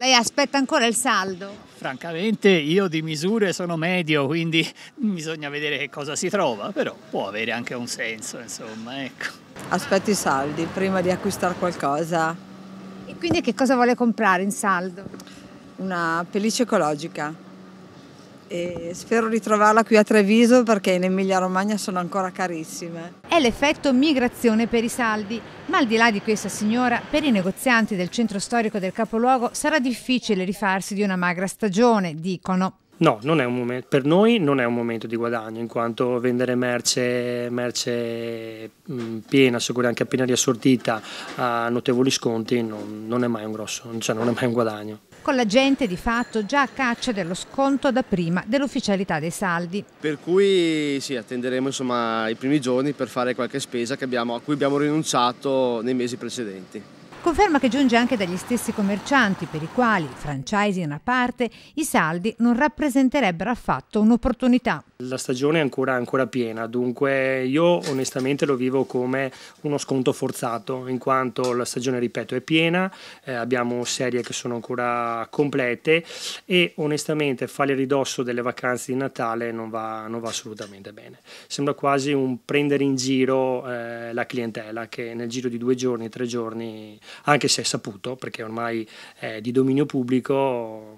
Lei aspetta ancora il saldo? Francamente io di misure sono medio, quindi bisogna vedere che cosa si trova, però può avere anche un senso, insomma, ecco. Aspetto i saldi prima di acquistare qualcosa. E quindi che cosa vuole comprare in saldo? Una pelliccia ecologica e spero di trovarla qui a Treviso perché in Emilia Romagna sono ancora carissime. È l'effetto migrazione per i saldi, ma al di là di questa signora, per i negozianti del centro storico del capoluogo sarà difficile rifarsi di una magra stagione, dicono. No, momento, per noi non è un momento di guadagno, in quanto vendere merce, merce mm, piena, sicuramente anche appena riassortita, a notevoli sconti, non, non, è mai un grosso, cioè non è mai un guadagno con la gente di fatto già a caccia dello sconto da prima dell'ufficialità dei saldi. Per cui sì, attenderemo insomma, i primi giorni per fare qualche spesa abbiamo, a cui abbiamo rinunciato nei mesi precedenti. Conferma che giunge anche dagli stessi commercianti per i quali, franchising a parte, i saldi non rappresenterebbero affatto un'opportunità. La stagione è ancora, ancora, piena, dunque io onestamente lo vivo come uno sconto forzato, in quanto la stagione, ripeto, è piena, eh, abbiamo serie che sono ancora complete e onestamente fare il ridosso delle vacanze di Natale non va, non va, assolutamente bene. Sembra quasi un prendere in giro eh, la clientela che nel giro di due giorni, tre giorni anche se è saputo, perché ormai è di dominio pubblico,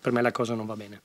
per me la cosa non va bene.